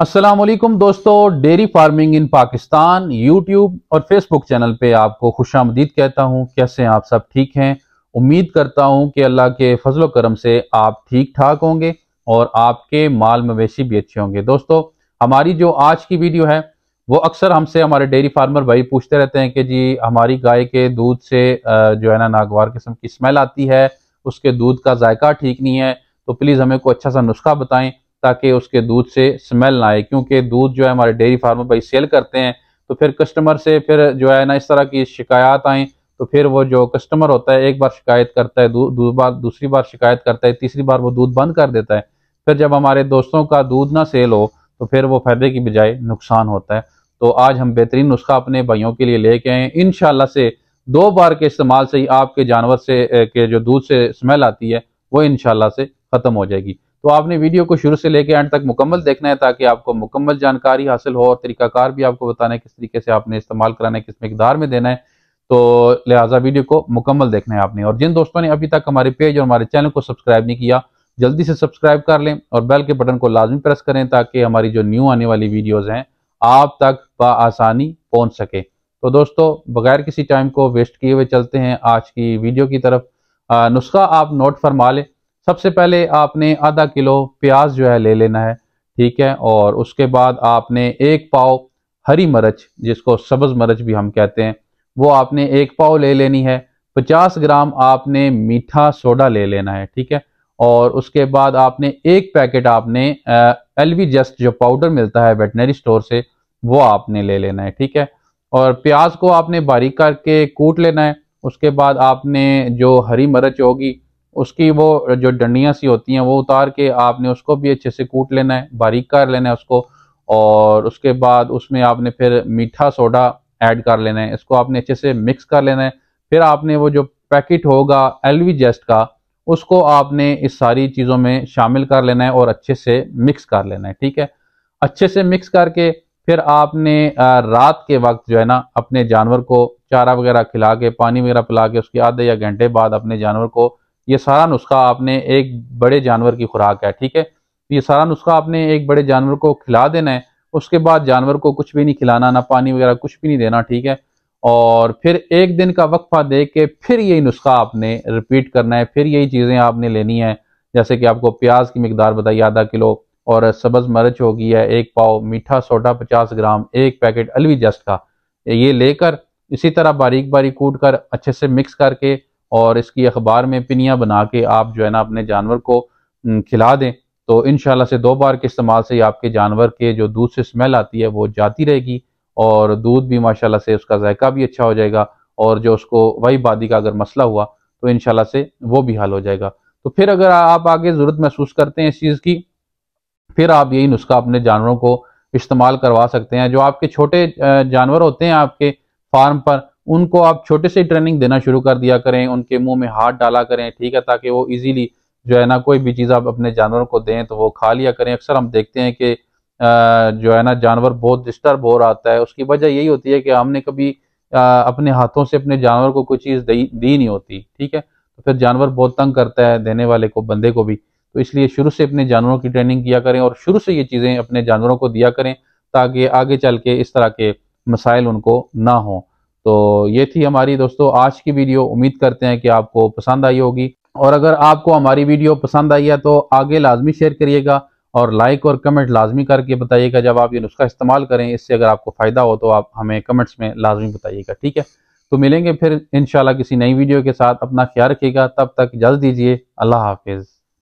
असलम दोस्तों dairy farming in Pakistan YouTube और Facebook channel पे आपको खुश आमदीद कहता हूँ कैसे हैं आप सब ठीक हैं उम्मीद करता हूँ कि अल्लाह के फजल करम से आप ठीक ठाक होंगे और आपके माल मवेशी भी अच्छे होंगे दोस्तों हमारी जो आज की वीडियो है वो अक्सर हमसे हमारे डेयरी फार्मर भाई पूछते रहते हैं कि जी हमारी गाय के दूध से जो है ना नागवार किस्म की स्मेल आती है उसके दूध का जायका ठीक नहीं है तो प्लीज़ हमें कोई अच्छा सा नुस्खा बताएं ताकि उसके दूध से स्मेल ना आए क्योंकि दूध जो है हमारे डेयरी फार्मर भाई सेल करते हैं तो फिर कस्टमर से फिर जो है ना इस तरह की शिकायत आएँ तो फिर वो जो कस्टमर होता है एक बार शिकायत करता है दू, दू, बार दूसरी बार शिकायत करता है तीसरी बार वो दूध बंद कर देता है फिर जब हमारे दोस्तों का दूध ना सेल हो तो फिर वो फायदे की बजाय नुकसान होता है तो आज हम बेहतरीन नुस्खा अपने भाइयों के लिए लेके आए इन से दो बार के इस्तेमाल से ही आपके जानवर से के जो दूध से स्मेल आती है वो इनशाला से ख़त्म हो जाएगी तो आपने वीडियो को शुरू से लेकर एंड तक मुकम्मल देखना है ताकि आपको मुकम्मल जानकारी हासिल हो और तरीकाकार भी आपको बताना है किस तरीके से आपने इस्तेमाल कराना है किस मकदार में देना है तो लिहाजा वीडियो को मुकम्मल देखना है आपने और जिन दोस्तों ने अभी तक हमारे पेज और हमारे चैनल को सब्सक्राइब नहीं किया जल्दी से सब्सक्राइब कर लें और बेल के बटन को लाजमी प्रेस करें ताकि हमारी जो न्यू आने वाली वीडियोज़ हैं आप तक बसानी पहुँच सके तो दोस्तों बगैर किसी टाइम को वेस्ट किए हुए चलते हैं आज की वीडियो की तरफ नुस्खा आप नोट फरमा लें सबसे पहले आपने आधा किलो प्याज जो है ले लेना है ठीक है और उसके बाद आपने एक पाव हरी मरच जिसको सब्ज मरच भी हम कहते हैं वो आपने एक पाव ले लेनी है 50 ग्राम आपने मीठा सोडा ले लेना है ठीक है और उसके बाद आपने एक पैकेट आपने एलवी जस्ट जो पाउडर मिलता है वेटनरी स्टोर से वो आपने ले लेना है ठीक है और प्याज को आपने बारीक करके कूट लेना है उसके बाद आपने जो हरी मरच होगी उसकी वो जो डंडियाँ सी होती हैं वो उतार के आपने उसको भी अच्छे से कूट लेना है बारीक कर लेना है उसको और उसके बाद उसमें आपने फिर मीठा सोडा ऐड कर लेना है इसको आपने अच्छे से मिक्स कर लेना है फिर आपने वो जो पैकेट होगा एलवी जेस्ट का उसको आपने इस सारी चीज़ों में शामिल कर लेना है और अच्छे से मिक्स कर लेना है ठीक है अच्छे से मिक्स करके फिर आपने रात के वक्त जो है ना अपने जानवर को चारा वगैरह खिला के पानी वगैरह पिला के उसके आधे या घंटे बाद अपने जानवर को ये सारा नुस्खा आपने एक बड़े जानवर की खुराक है ठीक है तो ये सारा नुस्खा आपने एक बड़े जानवर को खिला देना है उसके बाद जानवर को कुछ भी नहीं खिलाना ना पानी वगैरह कुछ भी नहीं देना ठीक है और फिर एक दिन का वक्फा दे के फिर यही नुस्खा आपने रिपीट करना है फिर यही चीज़ें आपने लेनी है जैसे कि आपको प्याज की मकदार बताइए आधा किलो और सब्ज़ मरच हो गई है एक पाव मीठा सोडा पचास ग्राम एक पैकेट अलवी जस्ट का ये लेकर इसी तरह बारीक बारीक कूट कर अच्छे से मिक्स करके और इसकी अखबार में पिनिया बना के आप जो है ना अपने जानवर को खिला दें तो इन से दो बार के इस्तेमाल से आपके जानवर के जो दूध से स्मेल आती है वो जाती रहेगी और दूध भी माशाला से उसका जायका भी अच्छा हो जाएगा और जो उसको वही बादी का अगर मसला हुआ तो इन से वो भी हल हो जाएगा तो फिर अगर आप आगे ज़रूरत महसूस करते हैं इस चीज़ की फिर आप यही नुस्खा अपने जानवरों को इस्तेमाल करवा सकते हैं जो आपके छोटे जानवर होते हैं आपके फार्म पर उनको आप छोटे से ट्रेनिंग देना शुरू कर दिया करें उनके मुंह में हाथ डाला करें ठीक है ताकि वो इजीली जो है ना कोई भी चीज़ आप अपने जानवरों को दें तो वो खा लिया करें अक्सर हम देखते हैं कि जो है ना जानवर बहुत डिस्टर्ब हो रहा है उसकी वजह यही होती है कि हमने कभी अपने हाथों से अपने जानवर को कोई चीज़ दी दी नहीं होती ठीक है तो फिर जानवर बहुत तंग करता है देने वाले को बंदे को भी तो इसलिए शुरू से अपने जानवरों की ट्रेनिंग किया करें और शुरू से ये चीज़ें अपने जानवरों को दिया करें ताकि आगे चल के इस तरह के मसाइल उनको ना हों तो ये थी हमारी दोस्तों आज की वीडियो उम्मीद करते हैं कि आपको पसंद आई होगी और अगर आपको हमारी वीडियो पसंद आई है तो आगे लाजमी शेयर करिएगा और लाइक और कमेंट लाजमी करके बताइएगा जब आप ये नुस्खा इस्तेमाल करें इससे अगर आपको फ़ायदा हो तो आप हमें कमेंट्स में लाजमी बताइएगा ठीक है तो मिलेंगे फिर इन किसी नई वीडियो के साथ अपना ख्याल रखिएगा तब तक इजाज़त दीजिए अल्लाह हाफिज़